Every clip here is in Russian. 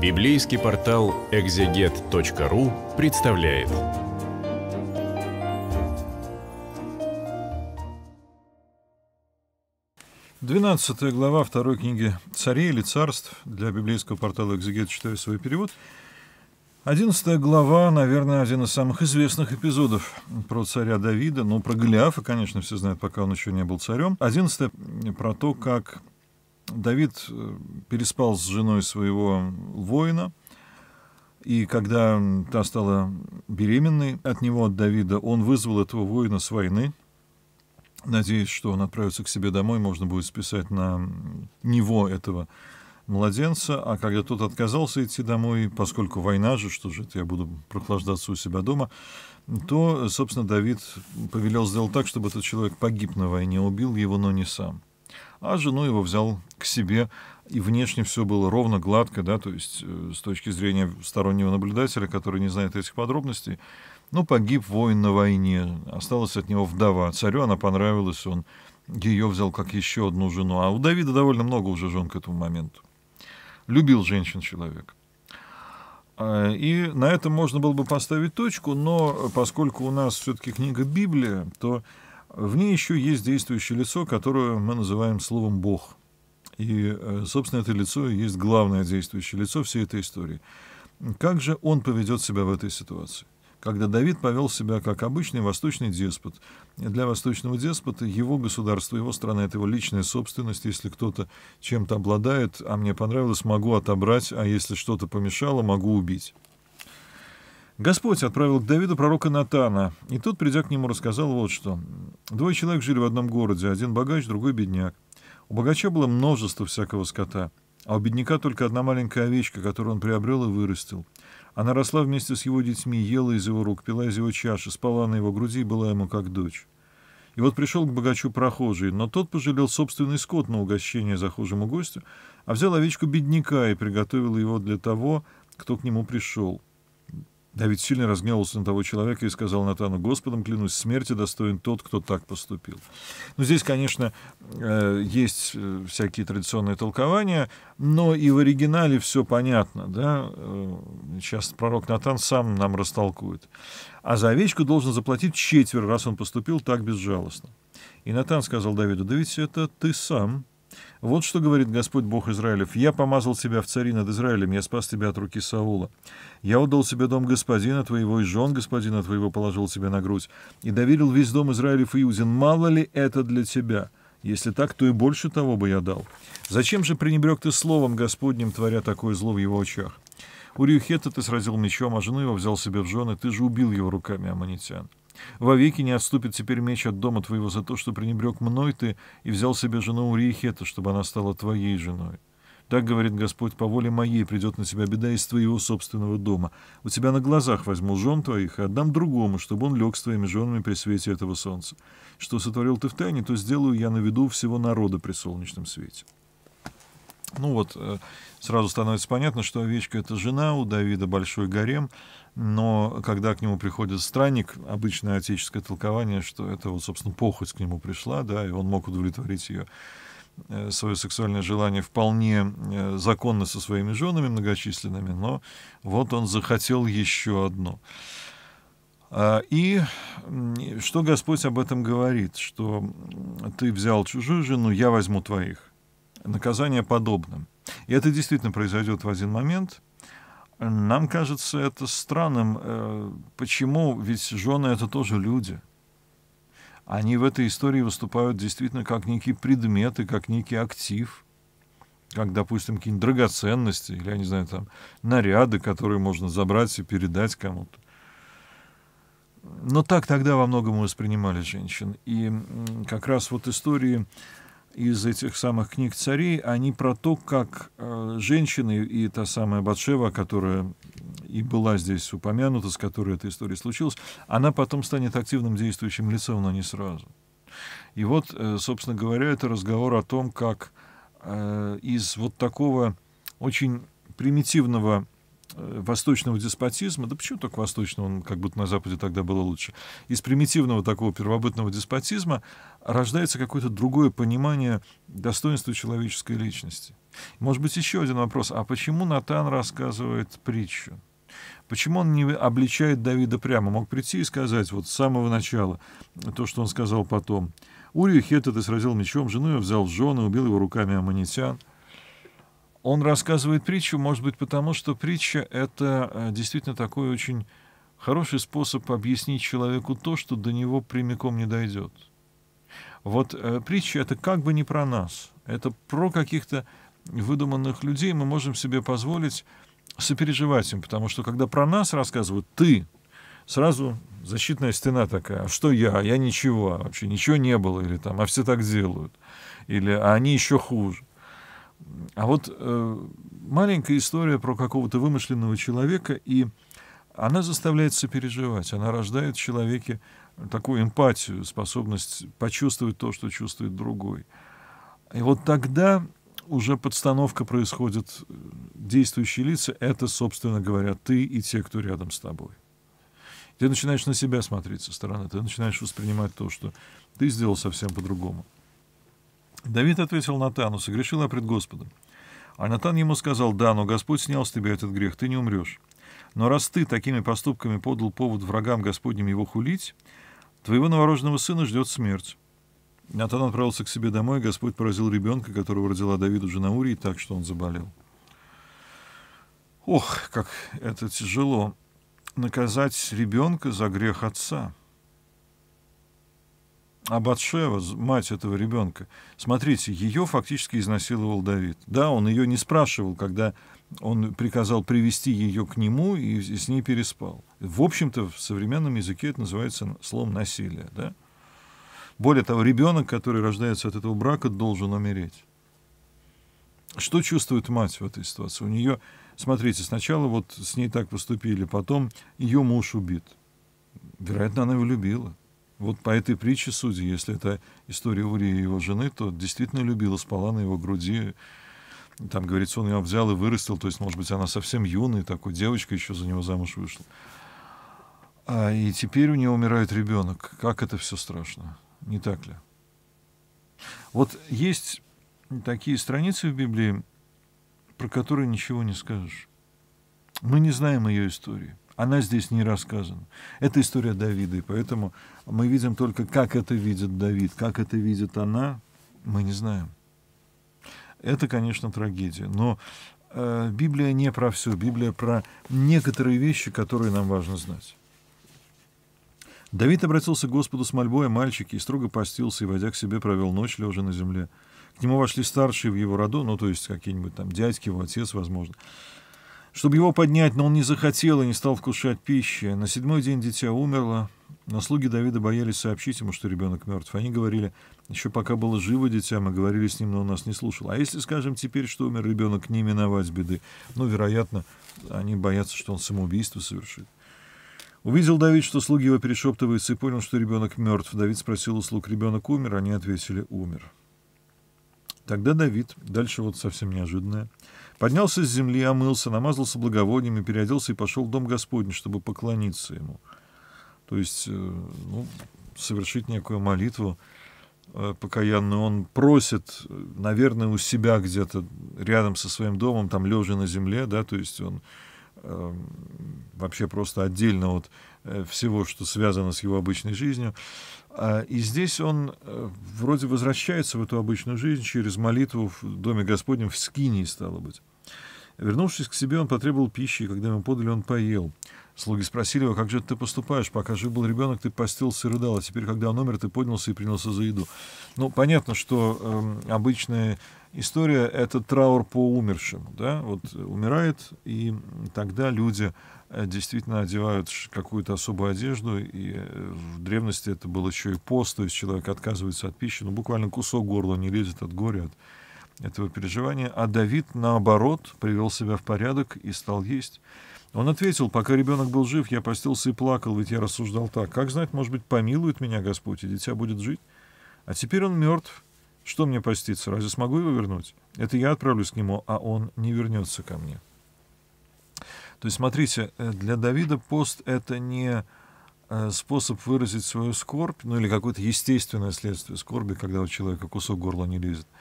Библейский портал экзегет.ру представляет. Двенадцатая глава второй книги «Царей или царств» для библейского портала «Экзегет» читаю свой перевод. Одиннадцатая глава, наверное, один из самых известных эпизодов про царя Давида, ну, про Голиафа, конечно, все знают, пока он еще не был царем. Одиннадцатая про то, как Давид э, переспал с женой своего воина, и когда та стала беременной от него, от Давида, он вызвал этого воина с войны, надеясь, что он отправится к себе домой, можно будет списать на него этого младенца, а когда тот отказался идти домой, поскольку война же, что же это, я буду прохлаждаться у себя дома, то, собственно, Давид повелел сделать так, чтобы этот человек погиб на войне, убил его, но не сам а жену его взял к себе. И внешне все было ровно, гладко, да, то есть э, с точки зрения стороннего наблюдателя, который не знает этих подробностей, ну, погиб воин на войне, осталась от него вдова. Царю она понравилась, он ее взял как еще одну жену. А у Давида довольно много уже жен к этому моменту. Любил женщин человек. А, и на этом можно было бы поставить точку, но э, поскольку у нас все-таки книга Библия, то в ней еще есть действующее лицо, которое мы называем словом «бог». И, э, собственно, это лицо и есть главное действующее лицо всей этой истории. Как же он поведет себя в этой ситуации? Когда Давид повел себя как обычный восточный деспот. Для восточного деспота его государство, его страна — это его личная собственность. Если кто-то чем-то обладает, а мне понравилось, могу отобрать, а если что-то помешало, могу убить. Господь отправил к Давиду пророка Натана, и тот, придя к нему, рассказал вот что. Двое человек жили в одном городе, один богач, другой бедняк. У богача было множество всякого скота, а у бедняка только одна маленькая овечка, которую он приобрел и вырастил. Она росла вместе с его детьми, ела из его рук, пила из его чаши, спала на его груди и была ему как дочь. И вот пришел к богачу прохожий, но тот пожалел собственный скот на угощение захожему гостю, а взял овечку бедняка и приготовил его для того, кто к нему пришел. Давид сильно разгневался на того человека и сказал Натану, «Господом клянусь, смерти достоин тот, кто так поступил». Ну, здесь, конечно, э, есть э, всякие традиционные толкования, но и в оригинале все понятно, да? Э, сейчас пророк Натан сам нам растолкует. «А за овечку должен заплатить четверть, раз он поступил так безжалостно». И Натан сказал Давиду, «Да ведь это ты сам вот что говорит Господь Бог Израилев. «Я помазал тебя в цари над Израилем, я спас тебя от руки Саула. Я отдал себе дом господина твоего, и жен господина твоего положил тебе на грудь, и доверил весь дом Израилев Иудин. Мало ли это для тебя? Если так, то и больше того бы я дал. Зачем же пренебрег ты словом Господним, творя такое зло в его очах? Уриухета ты сразил мечом, а жену его взял себе в жены, ты же убил его руками, аммонитян. Вовеки не отступит теперь меч от дома твоего за то, что пренебрег мной ты и взял себе жену Уриехета, чтобы она стала твоей женой. Так, говорит Господь, по воле моей придет на тебя беда из твоего собственного дома. У тебя на глазах возьму жен твоих и отдам другому, чтобы он лег с твоими женами при свете этого солнца. Что сотворил ты в тайне, то сделаю я на виду всего народа при солнечном свете. Ну вот, э, сразу становится понятно, что овечка — это жена, у Давида большой гарем, но когда к нему приходит странник, обычное отеческое толкование, что это вот, собственно, похоть к нему пришла, да, и он мог удовлетворить ее э, свое сексуальное желание вполне э, законно со своими женами многочисленными, но вот он захотел еще одно. А, и что Господь об этом говорит, что ты взял чужую жену, я возьму твоих наказание подобным. И это действительно произойдет в один момент. Нам кажется это странным. Э, почему? Ведь жены — это тоже люди. Они в этой истории выступают действительно как некие предметы, как некий актив, как, допустим, какие-нибудь драгоценности или, я не знаю, там, наряды, которые можно забрать и передать кому-то. Но так тогда во многом воспринимали женщин. И как раз вот истории из этих самых книг царей, они про то, как э, женщины и та самая Батшева, которая и была здесь упомянута, с которой эта история случилась, она потом станет активным действующим лицом, но не сразу. И вот, э, собственно говоря, это разговор о том, как э, из вот такого очень примитивного Э, восточного деспотизма, да почему только восточного, он как будто на Западе тогда было лучше, из примитивного такого первобытного деспотизма рождается какое-то другое понимание достоинства человеческой личности. Может быть, еще один вопрос. А почему Натан рассказывает притчу? Почему он не обличает Давида прямо? Мог прийти и сказать вот с самого начала то, что он сказал потом. Урию Хетта ты сразил мечом, жену я взял в жены, убил его руками аммонитян. Он рассказывает притчу, может быть, потому что притча — это э, действительно такой очень хороший способ объяснить человеку то, что до него прямиком не дойдет. Вот э, притча — это как бы не про нас, это про каких-то выдуманных людей, мы можем себе позволить сопереживать им, потому что когда про нас рассказывают «ты», сразу защитная стена такая, «А что я, я ничего, вообще ничего не было, или там, а все так делают, или а они еще хуже. А вот э, маленькая история про какого-то вымышленного человека, и она заставляет сопереживать, она рождает в человеке такую эмпатию, способность почувствовать то, что чувствует другой. И вот тогда уже подстановка происходит, э, действующие лица — это, собственно говоря, ты и те, кто рядом с тобой. Ты начинаешь на себя смотреть со стороны, ты начинаешь воспринимать то, что ты сделал совсем по-другому. Давид ответил Натану, согрешил я пред Господом. А Натан ему сказал, да, но Господь снял с тебя этот грех, ты не умрешь. Но раз ты такими поступками подал повод врагам Господним его хулить, твоего новорожденного сына ждет смерть. Натан отправился к себе домой, и Господь поразил ребенка, которого родила Давиду жена Урии, так, что он заболел. Ох, как это тяжело! Наказать ребенка за грех отца — а Абатшева, мать этого ребенка, смотрите, ее фактически изнасиловал Давид. Да, он ее не спрашивал, когда он приказал привести ее к нему и, и с ней переспал. В общем-то, в современном языке это называется словом насилие. Да? Более того, ребенок, который рождается от этого брака, должен умереть. Что чувствует мать в этой ситуации? У нее, смотрите, сначала вот с ней так поступили, потом ее муж убит. Вероятно, она его любила. Вот по этой притче судьи, если это история Урии и его жены, то действительно любила, спала на его груди. Там, говорится, он ее взял и вырастил, то есть, может быть, она совсем юная, такой девочка еще за него замуж вышла. А, и теперь у нее умирает ребенок. Как это все страшно, не так ли? Вот есть такие страницы в Библии, про которые ничего не скажешь. Мы не знаем ее истории. Она здесь не рассказана. Это история Давида, и поэтому мы видим только, как это видит Давид, как это видит она, мы не знаем. Это, конечно, трагедия. Но э, Библия не про все. Библия про некоторые вещи, которые нам важно знать. Давид обратился к Господу с мольбой о а мальчике и строго постился, и, войдя к себе, провел ночь лежа на земле. К нему вошли старшие в его роду, ну, то есть какие-нибудь там дядьки, его отец, возможно, чтобы его поднять, но он не захотел и не стал вкушать пищи. На седьмой день дитя умерло, но слуги Давида боялись сообщить ему, что ребенок мертв. Они говорили, еще пока было живо дитя, мы говорили с ним, но он нас не слушал. А если скажем теперь, что умер ребенок, не миновать беды? Ну, вероятно, они боятся, что он самоубийство совершит. Увидел Давид, что слуги его перешептываются, и понял, что ребенок мертв. Давид спросил у слуг, ребенок умер? Они ответили, умер. Тогда Давид, дальше вот совсем неожиданное, поднялся с земли, омылся, намазался благовониями, переоделся и пошел в дом Господень, чтобы поклониться ему — то есть, э, ну, совершить некую молитву э, покаянную. Он просит, э, наверное, у себя где-то рядом со своим домом, там лежа на земле, да, то есть он эм, вообще просто отдельно от всего, что связано с его обычной жизнью. А, и здесь он вроде возвращается в эту обычную жизнь через молитву в Доме Господнем, в Скинии, стало быть. Вернувшись к себе, он потребовал пищи, и когда ему подали, он поел. Слуги спросили его, как же ты поступаешь? Пока жив был ребенок, ты постился и рыдал, а теперь, когда он умер, ты поднялся и принялся за еду. Ну, понятно, что э, обычная история — это траур по умершему. Да? Вот умирает, и тогда люди э, действительно одевают какую-то особую одежду, и э, в древности это был еще и пост, то есть человек отказывается от пищи, ну, буквально кусок горла не лезет от горя, от этого переживания, а Давид, наоборот, привел себя в порядок и стал есть. Он ответил, пока ребенок был жив, я постился и плакал, ведь я рассуждал так. Как знать, может быть, помилует меня Господь, и дитя будет жить? А теперь он мертв. Что мне поститься? Разве смогу его вернуть? Это я отправлюсь к нему, а он не вернется ко мне. То есть, смотрите, э, для Давида пост — это не э, способ выразить свою скорбь, ну или какое-то естественное следствие скорби, когда у человека кусок горла не лезет —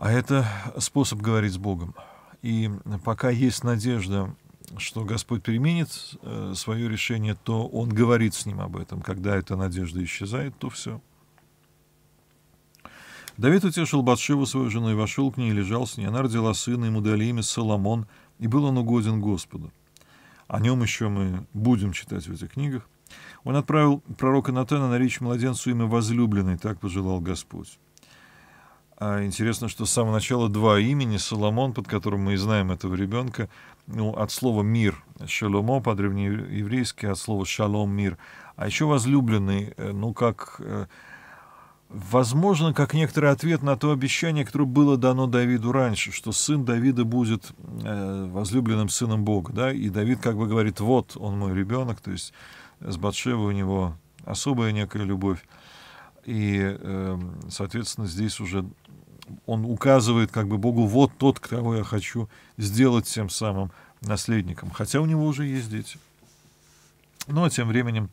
а это способ говорить с Богом. И пока есть надежда, что Господь применит э, свое решение, то Он говорит с ним об этом. Когда эта надежда исчезает, то все. Давид утешил Батшеву, свою жену, и вошел к ней, и лежал с ней. Она родила сына, ему дали имя Соломон, и был он угоден Господу. О нем еще мы будем читать в этих книгах. Он отправил пророка Натана на речь младенцу имя возлюбленный, так пожелал Господь. А интересно, что с самого начала два имени Соломон, под которым мы и знаем этого ребенка, ну, от слова «мир» «шаломо» по-древнееврейски, от слова «шалом» — «мир». А еще возлюбленный, э, ну, как... Э, возможно, как некоторый ответ на то обещание, которое было дано Давиду раньше, что сын Давида будет э, возлюбленным сыном Бога, да, и Давид как бы говорит, вот он мой ребенок, то есть с Батшевой у него особая некая любовь. И, эм, соответственно, здесь уже он указывает как бы Богу, вот тот, кого я хочу сделать тем самым наследником. Хотя у него уже есть дети. Ну, а тем временем,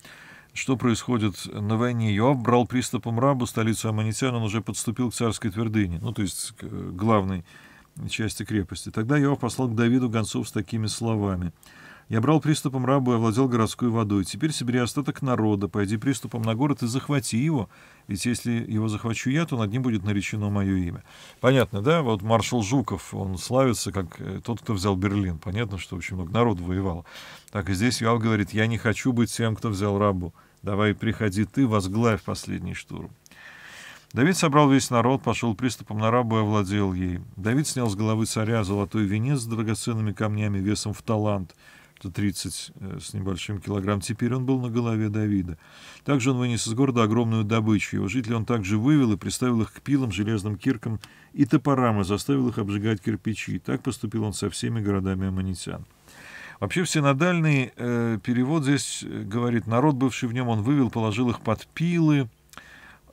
что происходит на войне? Йоав брал приступом Рабу, столицу Аманитян, он уже подступил к царской твердыне, ну, то есть к э, главной части крепости. Тогда Йоав послал к Давиду гонцов с такими словами. Я брал приступом рабу и овладел городской водой. Теперь собери остаток народа, пойди приступом на город и захвати его. Ведь если его захвачу я, то над ним будет наречено мое имя. Понятно, да? Вот маршал Жуков, он славится как э, тот, кто взял Берлин. Понятно, что очень много народу воевало. Так и здесь Иоанн говорит, я не хочу быть тем, кто взял рабу. Давай приходи ты, возглавь последний штурм. Давид собрал весь народ, пошел приступом на рабу и овладел ей. Давид снял с головы царя золотой венец с драгоценными камнями весом в талант — 130 э, с небольшим килограмм. Теперь он был на голове Давида. Также он вынес из города огромную добычу. Его жителей, он также вывел и приставил их к пилам, железным киркам и топорам, и заставил их обжигать кирпичи. И так поступил он со всеми городами аммонитян. Вообще всенадальный э, перевод здесь э, говорит, народ, бывший в нем, он вывел, положил их под пилы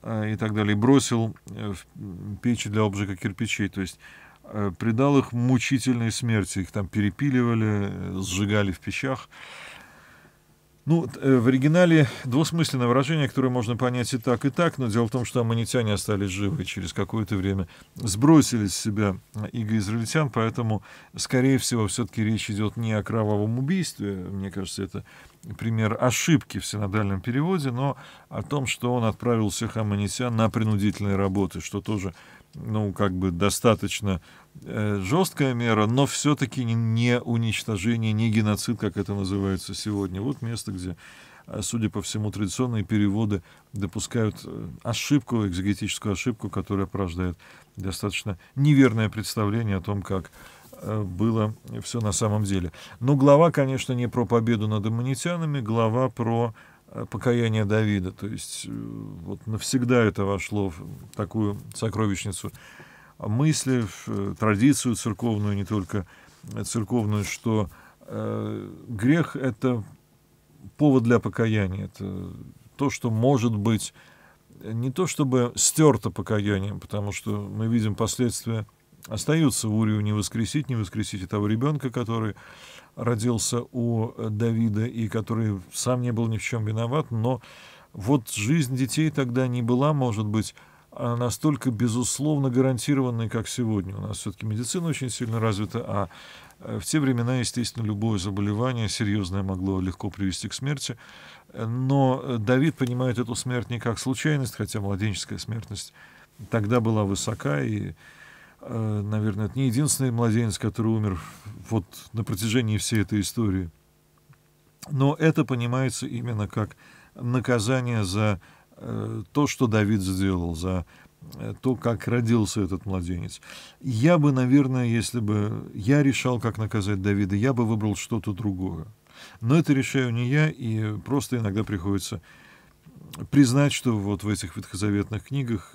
э, и так далее, бросил э, в печи для обжига кирпичей. То есть Э, предал их мучительной смерти. Их там перепиливали, э, сжигали в печах. Ну, э, в оригинале двусмысленное выражение, которое можно понять и так, и так, но дело в том, что аммонитяне остались живы через какое-то время, сбросили с себя иго-израильтян, поэтому, скорее всего, все-таки речь идет не о кровавом убийстве, мне кажется, это пример ошибки в синодальном переводе, но о том, что он отправил всех аммонитян на принудительные работы, что тоже ну, как бы достаточно э, жесткая мера, но все-таки не уничтожение, не геноцид, как это называется сегодня. Вот место, где, э, судя по всему, традиционные переводы допускают э, ошибку, экзегетическую ошибку, которая порождает достаточно неверное представление о том, как было все на самом деле. Но глава, конечно, не про победу над аммонитянами, глава про покаяние Давида. То есть э, вот навсегда это вошло в такую сокровищницу мысли, в э, традицию церковную, не только церковную, что э, грех — это повод для покаяния. Это то, что может быть не то чтобы стерто покаянием, потому что мы видим последствия остается Урию не воскресить, не воскресить этого ребенка, который родился у Давида и который сам не был ни в чем виноват, но вот жизнь детей тогда не была, может быть, а настолько безусловно гарантированной, как сегодня. У нас все-таки медицина очень сильно развита, а э, в те времена, естественно, любое заболевание серьезное могло легко привести к смерти. Но Давид понимает эту смерть не как случайность, хотя младенческая смертность тогда была высока, и Э, наверное, это не единственный младенец, который умер вот на протяжении всей этой истории. Но это понимается именно как наказание за э, то, что Давид сделал, за э, то, как родился этот младенец. Я бы, наверное, если бы я решал, как наказать Давида, я бы выбрал что-то другое. Но это решаю не я, и просто иногда приходится признать, что вот в этих ветхозаветных книгах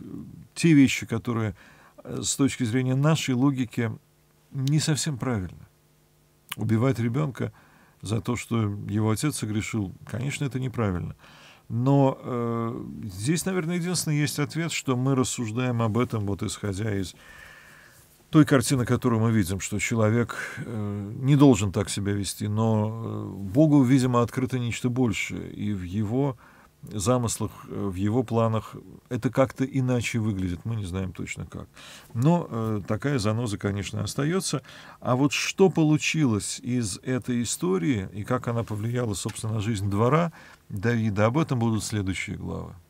те вещи, которые с точки зрения нашей логики не совсем правильно. Убивать ребенка за то, что его отец согрешил, конечно, это неправильно. Но э, здесь, наверное, единственный есть ответ, что мы рассуждаем об этом, вот исходя из той картины, которую мы видим, что человек э, не должен так себя вести, но э, Богу, видимо, открыто нечто большее, и в его замыслах, э, в его планах. Это как-то иначе выглядит, мы не знаем точно как. Но э, такая заноза, конечно, остается. А вот что получилось из этой истории и как она повлияла, собственно, на жизнь двора Давида, об этом будут следующие главы.